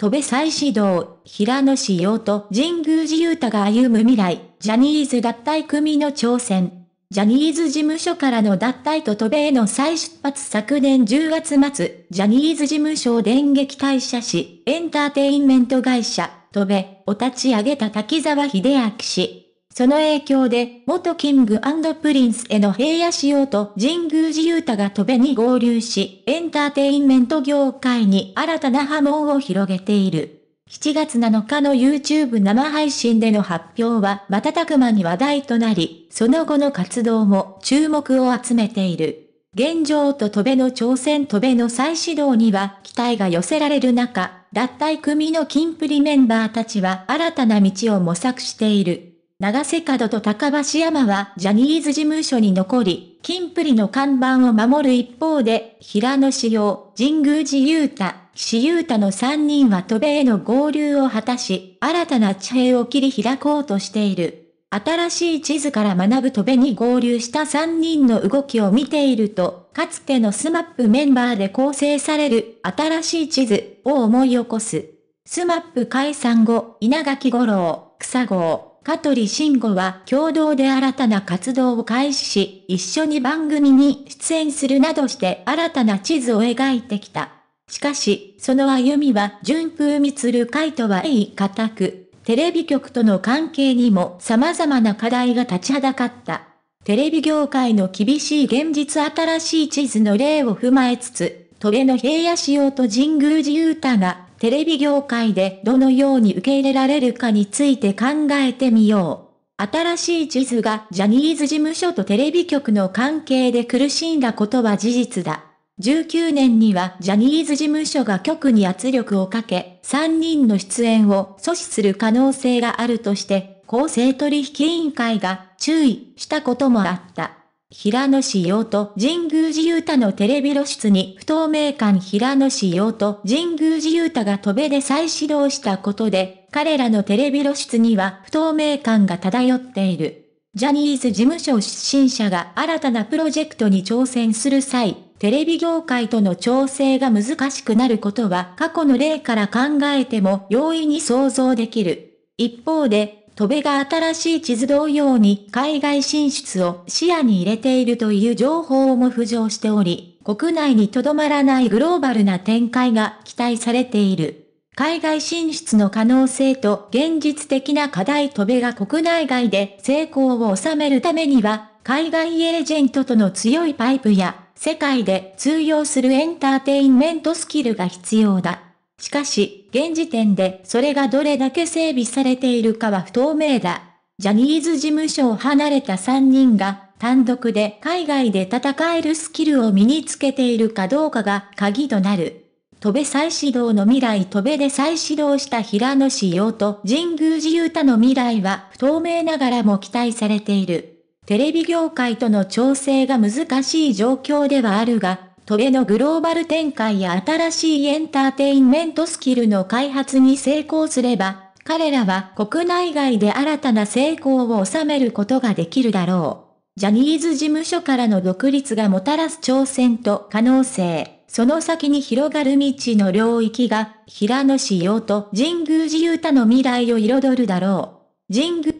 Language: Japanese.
戸部再始動、平野志陽と神宮寺勇太が歩む未来、ジャニーズ脱退組の挑戦。ジャニーズ事務所からの脱退と戸部への再出発昨年10月末、ジャニーズ事務所を電撃退社し、エンターテインメント会社、戸部を立ち上げた滝沢秀明氏。その影響で、元キングプリンスへの平野仕様と神宮寺勇太が戸べに合流し、エンターテインメント業界に新たな波紋を広げている。7月7日の YouTube 生配信での発表は瞬く間に話題となり、その後の活動も注目を集めている。現状と戸べの挑戦戸べの再始動には期待が寄せられる中、脱退組の金プリメンバーたちは新たな道を模索している。長瀬角と高橋山はジャニーズ事務所に残り、金プリの看板を守る一方で、平野志陽、神宮寺勇太、岸優太の3人は渡米への合流を果たし、新たな地平を切り開こうとしている。新しい地図から学ぶ戸辺に合流した3人の動きを見ていると、かつてのスマップメンバーで構成される新しい地図を思い起こす。スマップ解散後、稲垣五郎、草号、香取慎吾は共同で新たな活動を開始し、一緒に番組に出演するなどして新たな地図を描いてきた。しかし、その歩みは順風満つる会とは言い固く、テレビ局との関係にも様々な課題が立ちはだかった。テレビ業界の厳しい現実新しい地図の例を踏まえつつ、トレの平野仕様と神宮寺勇太がテレビ業界でどのように受け入れられるかについて考えてみよう。新しい地図がジャニーズ事務所とテレビ局の関係で苦しんだことは事実だ。19年にはジャニーズ事務所が局に圧力をかけ、3人の出演を阻止する可能性があるとして、公正取引委員会が注意したこともあった。平野紫耀と神宮寺勇太のテレビ露出に不透明感平野紫耀と神宮寺勇太が戸べで再始動したことで、彼らのテレビ露出には不透明感が漂っている。ジャニーズ事務所出身者が新たなプロジェクトに挑戦する際、テレビ業界との調整が難しくなることは過去の例から考えても容易に想像できる。一方で、戸部が新しい地図同様に海外進出を視野に入れているという情報も浮上しており、国内にとどまらないグローバルな展開が期待されている。海外進出の可能性と現実的な課題戸部が国内外で成功を収めるためには、海外エージェントとの強いパイプや、世界で通用するエンターテインメントスキルが必要だ。しかし、現時点でそれがどれだけ整備されているかは不透明だ。ジャニーズ事務所を離れた3人が、単独で海外で戦えるスキルを身につけているかどうかが鍵となる。戸部再始動の未来戸部で再始動した平野志陽と神宮寺勇太の未来は不透明ながらも期待されている。テレビ業界との調整が難しい状況ではあるが、トへのグローバル展開や新しいエンターテインメントスキルの開発に成功すれば、彼らは国内外で新たな成功を収めることができるだろう。ジャニーズ事務所からの独立がもたらす挑戦と可能性。その先に広がる道の領域が、平野紫耀と神宮寺勇太の未来を彩るだろう。神宮